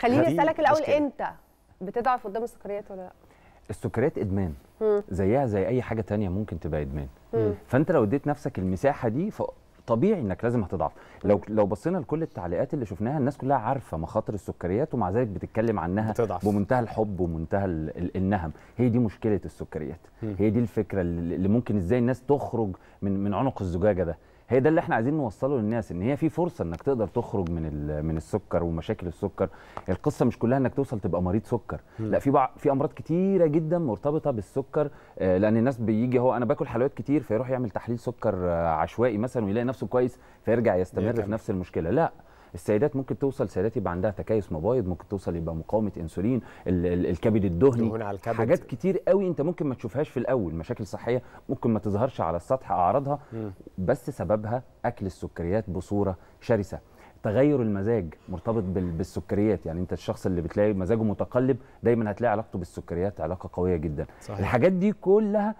خليني اسالك الاول مشكلة. انت بتضعف قدام السكريات ولا لا السكريات ادمان زيها زي اي حاجه تانية ممكن تبقى ادمان فانت لو اديت نفسك المساحه دي ف... طبيعي انك لازم هتضعف لو لو بصينا لكل التعليقات اللي شفناها الناس كلها عارفه مخاطر السكريات ومع ذلك بتتكلم عنها بتضعف. بمنتهى الحب ومنتهى النهم هي دي مشكله السكريات هي دي الفكره اللي ممكن ازاي الناس تخرج من من عنق الزجاجه ده هي ده اللي احنا عايزين نوصله للناس ان هي في فرصه انك تقدر تخرج من من السكر ومشاكل السكر القصه مش كلها انك توصل تبقى مريض سكر م. لا في في امراض كتيره جدا مرتبطه بالسكر آه، لان الناس بيجي هو انا باكل حلويات كتير فيروح يعمل تحليل سكر آه، عشوائي مثلا ويلاقي نفسه كويس فيرجع يستمر في نفس المشكله لا السيدات ممكن توصل سيدات يبقى عندها تكيس مبايض ممكن توصل يبقى مقاومه انسولين الكبد الدهني على الكبد. حاجات كتير قوي انت ممكن ما تشوفهاش في الاول مشاكل صحيه ممكن ما تظهرش على السطح اعراضها بس سببها اكل السكريات بصوره شرسه تغير المزاج مرتبط بالسكريات يعني انت الشخص اللي بتلاقي مزاجه متقلب دايما هتلاقي علاقته بالسكريات علاقه قويه جدا صحيح. الحاجات دي كلها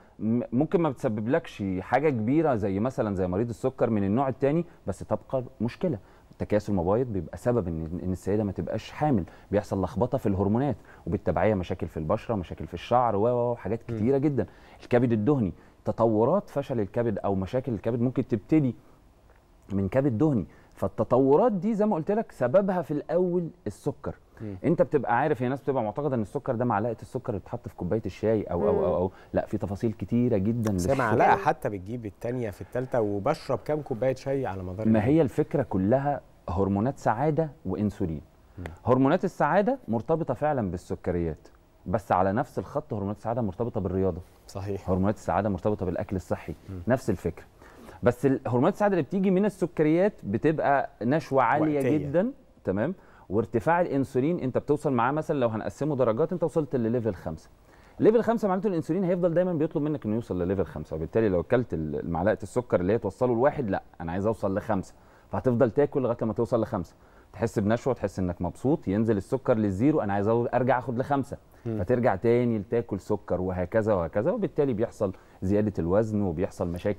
ممكن ما بتسببلكش حاجه كبيره زي مثلا زي مريض السكر من النوع الثاني بس تبقى مشكله تكاسل مبايض بيبقى سبب ان ان السيده ما تبقاش حامل بيحصل لخبطه في الهرمونات وبالتبعيه مشاكل في البشره مشاكل في الشعر و حاجات كتيره جدا الكبد الدهني تطورات فشل الكبد او مشاكل الكبد ممكن تبتدي من كبد دهني فالتطورات دي زي ما قلت لك سببها في الاول السكر انت بتبقى عارف هي ناس بتبقى معتقده ان السكر ده معلقه السكر اللي بتتحط في كوبايه الشاي أو, او او او لا في تفاصيل كتيره جدا بس معلقه حتى بتجيب الثانيه في الثالثه وبشرب كام كوبايه شاي على مدار ما هي الفكره كلها هرمونات سعاده وانسولين هرمونات السعاده مرتبطه فعلا بالسكريات بس على نفس الخط هرمونات السعاده مرتبطه بالرياضه صحيح هرمونات السعاده مرتبطه بالاكل الصحي م. نفس الفكره بس هرمونات السعاده اللي بتيجي من السكريات بتبقى نشوه عاليه وقتية. جدا تمام وارتفاع الانسولين انت بتوصل معاه مثلا لو هنقسمه درجات انت وصلت لليفل خمسة ليفل خمسة معناته الانسولين هيفضل دايما بيطلب منك انه يوصل لليفل خمسة وبالتالي لو اكلت معلقه السكر اللي هي توصله لواحد لا انا عايز اوصل لخمسه فهتفضل تاكل لغايه لما توصل لخمسه تحس بنشوه تحس انك مبسوط ينزل السكر للزيرو انا عايز ارجع اخد لخمسه م. فترجع تاني لتاكل سكر وهكذا وهكذا وبالتالي بيحصل زياده الوزن وبيحصل مشاكل